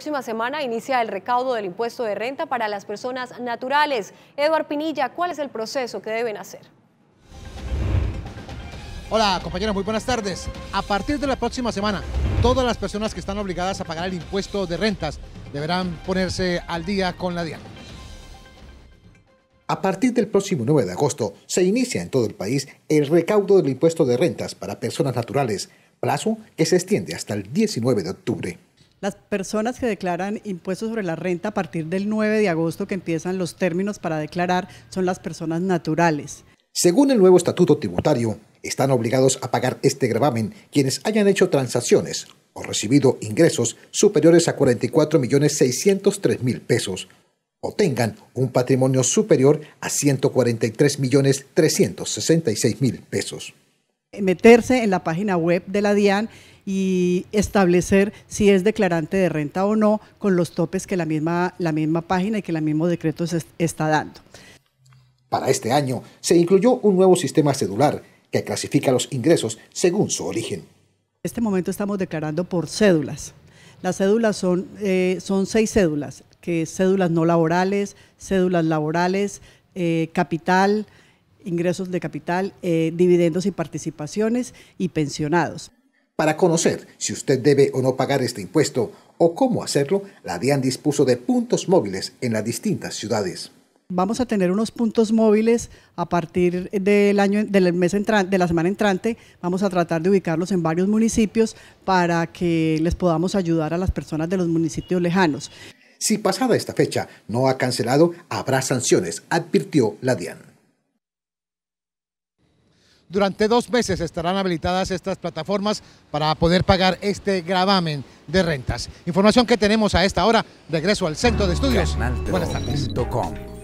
La próxima semana inicia el recaudo del impuesto de renta para las personas naturales. Eduard Pinilla, ¿cuál es el proceso que deben hacer? Hola compañeros, muy buenas tardes. A partir de la próxima semana, todas las personas que están obligadas a pagar el impuesto de rentas deberán ponerse al día con la DIAN. A partir del próximo 9 de agosto se inicia en todo el país el recaudo del impuesto de rentas para personas naturales, plazo que se extiende hasta el 19 de octubre. Las personas que declaran impuestos sobre la renta a partir del 9 de agosto que empiezan los términos para declarar son las personas naturales. Según el nuevo estatuto tributario, están obligados a pagar este gravamen quienes hayan hecho transacciones o recibido ingresos superiores a 44.603.000 pesos o tengan un patrimonio superior a 143.366.000 pesos meterse en la página web de la DIAN y establecer si es declarante de renta o no con los topes que la misma, la misma página y que el mismo decreto está dando. Para este año se incluyó un nuevo sistema cedular que clasifica los ingresos según su origen. En este momento estamos declarando por cédulas. Las cédulas son, eh, son seis cédulas, que cédulas no laborales, cédulas laborales, eh, capital, ingresos de capital, eh, dividendos y participaciones y pensionados. Para conocer si usted debe o no pagar este impuesto o cómo hacerlo, la DIAN dispuso de puntos móviles en las distintas ciudades. Vamos a tener unos puntos móviles a partir del año del mes entrante, de la semana entrante, vamos a tratar de ubicarlos en varios municipios para que les podamos ayudar a las personas de los municipios lejanos. Si pasada esta fecha no ha cancelado, habrá sanciones, advirtió la DIAN. Durante dos meses estarán habilitadas estas plataformas para poder pagar este gravamen de rentas. Información que tenemos a esta hora. Regreso al centro de estudios. Buenas tardes.